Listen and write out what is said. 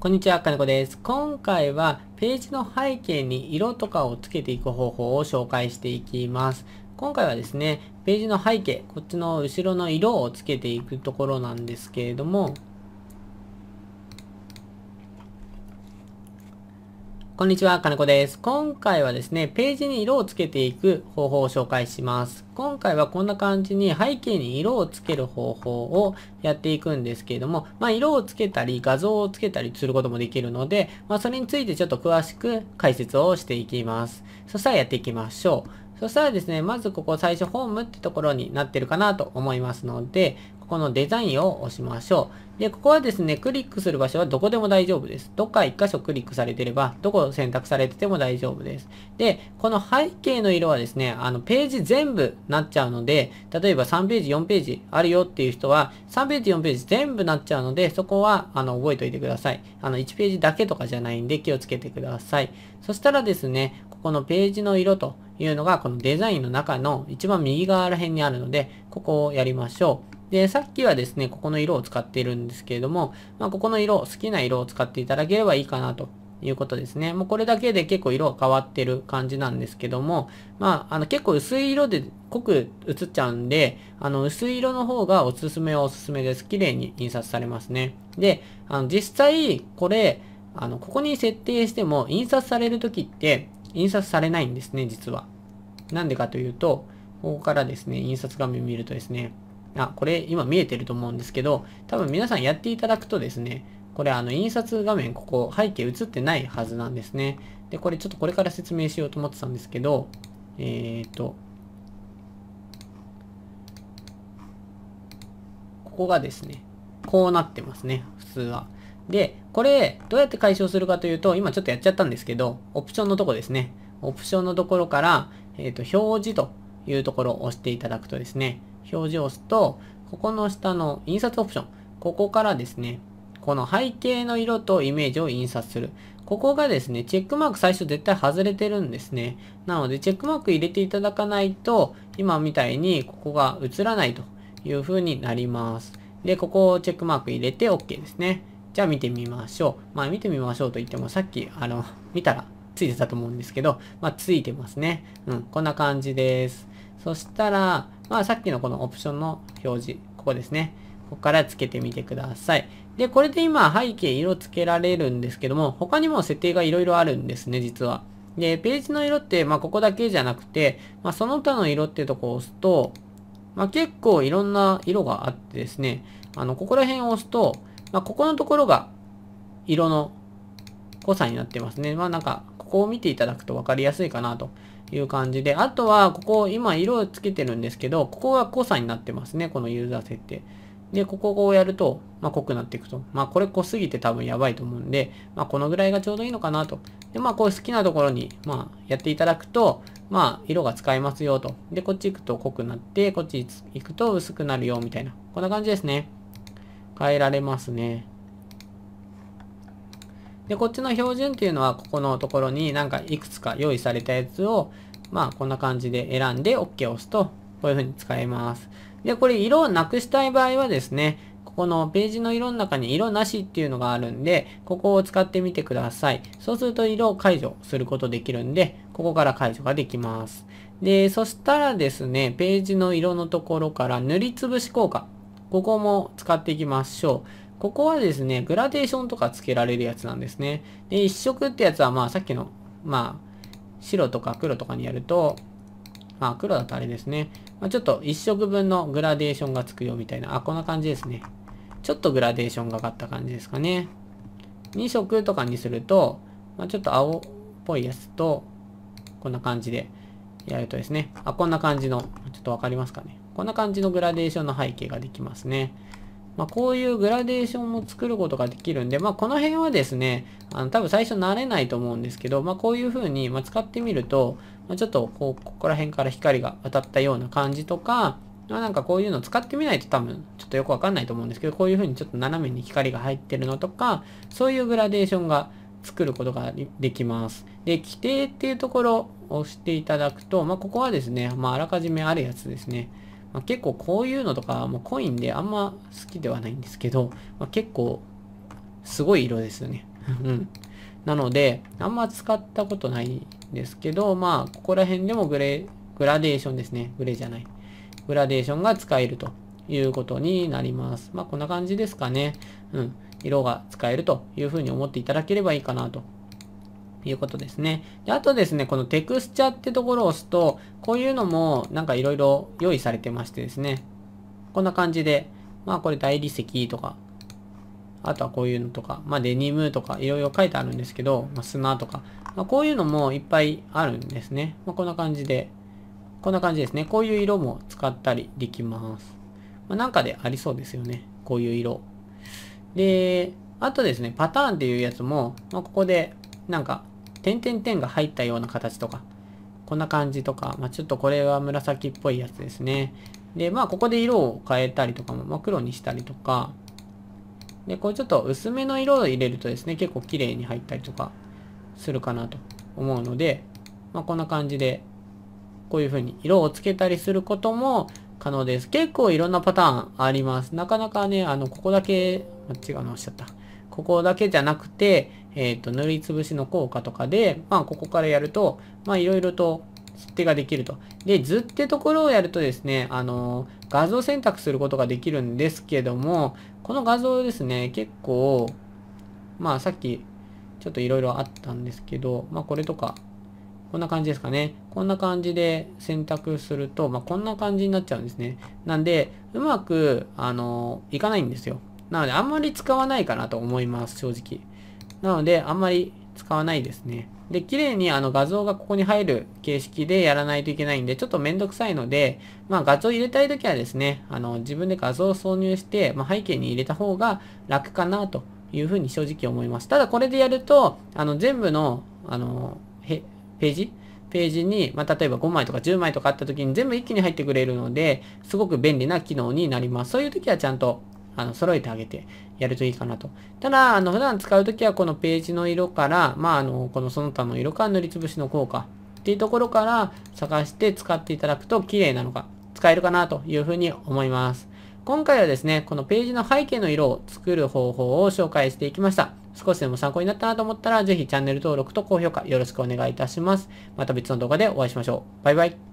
こんにちは、金子です。今回はページの背景に色とかをつけていく方法を紹介していきます。今回はですね、ページの背景、こっちの後ろの色をつけていくところなんですけれども、こんにちは、金子です。今回はですね、ページに色をつけていく方法を紹介します。今回はこんな感じに背景に色をつける方法をやっていくんですけれども、まあ、色をつけたり画像をつけたりすることもできるので、まあ、それについてちょっと詳しく解説をしていきます。そしたらやっていきましょう。そしたらですね、まずここ最初ホームってところになってるかなと思いますので、このデザインを押しましょう。で、ここはですね、クリックする場所はどこでも大丈夫です。どっか一箇所クリックされてれば、どこを選択されてても大丈夫です。で、この背景の色はですね、あの、ページ全部なっちゃうので、例えば3ページ、4ページあるよっていう人は、3ページ、4ページ全部なっちゃうので、そこは、あの、覚えておいてください。あの、1ページだけとかじゃないんで気をつけてください。そしたらですね、ここのページの色というのが、このデザインの中の一番右側ら辺にあるので、ここをやりましょう。で、さっきはですね、ここの色を使っているんですけれども、まあ、ここの色、好きな色を使っていただければいいかなということですね。もうこれだけで結構色変わってる感じなんですけども、まあ、あの結構薄い色で濃く映っちゃうんで、あの薄い色の方がおすすめはおすすめです。綺麗に印刷されますね。で、あの実際これ、あのここに設定しても印刷される時って印刷されないんですね、実は。なんでかというと、ここからですね、印刷画面見るとですね、あ、これ今見えてると思うんですけど、多分皆さんやっていただくとですね、これあの印刷画面、ここ背景映ってないはずなんですね。で、これちょっとこれから説明しようと思ってたんですけど、えっ、ー、と、ここがですね、こうなってますね、普通は。で、これ、どうやって解消するかというと、今ちょっとやっちゃったんですけど、オプションのとこですね。オプションのところから、えっ、ー、と、表示というところを押していただくとですね、表示を押すと、ここの下の印刷オプション、ここからですね、この背景の色とイメージを印刷する。ここがですね、チェックマーク最初絶対外れてるんですね。なので、チェックマーク入れていただかないと、今みたいにここが映らないという風になります。で、ここをチェックマーク入れて OK ですね。じゃあ見てみましょう。まあ見てみましょうと言っても、さっき、あの、見たらついてたと思うんですけど、まあついてますね。うん、こんな感じです。そしたら、まあさっきのこのオプションの表示、ここですね。ここからつけてみてください。で、これで今背景色つけられるんですけども、他にも設定が色々あるんですね、実は。で、ページの色って、まあここだけじゃなくて、まあその他の色っていうとこを押すと、まあ結構いろんな色があってですね、あの、ここら辺を押すと、まあここのところが色の誤差になってますね。まあなんか、ここを見ていただくと分かりやすいかなという感じで、あとは、ここ、今色をつけてるんですけど、ここが誤差になってますね、このユーザー設定。で、ここをやると、まあ、濃くなっていくと。まあ、これ濃すぎて多分やばいと思うんで、まあ、このぐらいがちょうどいいのかなと。で、まあ、こう好きなところに、まあ、やっていただくと、まあ、色が使えますよと。で、こっち行くと濃くなって、こっち行くと薄くなるよ、みたいな。こんな感じですね。変えられますね。で、こっちの標準っていうのは、ここのところになんかいくつか用意されたやつを、まあ、こんな感じで選んで OK を押すと、こういう風に使えます。で、これ色をなくしたい場合はですね、ここのページの色の中に色なしっていうのがあるんで、ここを使ってみてください。そうすると色を解除することできるんで、ここから解除ができます。で、そしたらですね、ページの色のところから塗りつぶし効果。ここも使っていきましょう。ここはですね、グラデーションとかつけられるやつなんですね。で、一色ってやつは、まあ、さっきの、まあ、白とか黒とかにやると、まあ、黒だとあれですね。まあ、ちょっと一色分のグラデーションがつくよみたいな、あ、こんな感じですね。ちょっとグラデーションがかった感じですかね。2色とかにすると、まあ、ちょっと青っぽいやつと、こんな感じでやるとですね、あ、こんな感じの、ちょっとわかりますかね。こんな感じのグラデーションの背景ができますね。まあ、こういうグラデーションも作ることができるんで、まあ、この辺はですね、あの、多分最初慣れないと思うんですけど、まあ、こういう風に、ま使ってみると、まちょっと、こう、ここら辺から光が当たったような感じとか、まあ、なんかこういうの使ってみないと多分ちょっとよくわかんないと思うんですけど、こういう風にちょっと斜めに光が入ってるのとか、そういうグラデーションが作ることができます。で、規定っていうところを押していただくと、まあ、ここはですね、まあ、あらかじめあるやつですね。まあ、結構こういうのとか、もうコインであんま好きではないんですけど、まあ、結構すごい色ですよね。うん。なので、あんま使ったことないんですけど、まあ、ここら辺でもグレー、グラデーションですね。グレーじゃない。グラデーションが使えるということになります。まあ、こんな感じですかね。うん。色が使えるというふうに思っていただければいいかなということですね。で、あとですね、このテクスチャってところを押すと、こういうのもなんか色々用意されてましてですね。こんな感じで、まあこれ大理石とか、あとはこういうのとか、まあデニムとかいろいろ書いてあるんですけど、まあ、砂とか、まあ、こういうのもいっぱいあるんですね。まあ、こんな感じで、こんな感じですね。こういう色も使ったりできます。まあ、なんかでありそうですよね。こういう色。で、あとですね、パターンっていうやつも、まあ、ここでなんか点点点が入ったような形とか、こんな感じとか、まあ、ちょっとこれは紫っぽいやつですね。で、まあ、ここで色を変えたりとかも、まあ、黒にしたりとか、で、こうちょっと薄めの色を入れるとですね、結構綺麗に入ったりとかするかなと思うので、まあ、こんな感じで、こういう風に色をつけたりすることも可能です。結構いろんなパターンあります。なかなかね、あの、ここだけ、違うのおっしゃった。ここだけじゃなくて、えっ、ー、と、塗りつぶしの効果とかで、まあ、ここからやると、まあ、いろいろとってができると。で、図ってところをやるとですね、あの、画像選択することができるんですけども、この画像ですね、結構、まあ、さっき、ちょっといろいろあったんですけど、まあ、これとか、こんな感じですかね。こんな感じで選択すると、まあ、こんな感じになっちゃうんですね。なんで、うまく、あの、いかないんですよ。なので、あんまり使わないかなと思います、正直。なので、あんまり使わないですね。で、綺麗にあの画像がここに入る形式でやらないといけないんで、ちょっとめんどくさいので、まあ画像入れたいときはですね、あの自分で画像を挿入して、まあ、背景に入れた方が楽かなというふうに正直思います。ただこれでやると、あの全部の、あの、ページページに、まあ、例えば5枚とか10枚とかあった時に全部一気に入ってくれるので、すごく便利な機能になります。そういう時はちゃんとあの、揃えてあげてやるといいかなと。ただ、あの、普段使うときはこのページの色から、まあ、あの、このその他の色か塗りつぶしの効果っていうところから探して使っていただくと綺麗なのか、使えるかなというふうに思います。今回はですね、このページの背景の色を作る方法を紹介していきました。少しでも参考になったなと思ったら、ぜひチャンネル登録と高評価よろしくお願いいたします。また別の動画でお会いしましょう。バイバイ。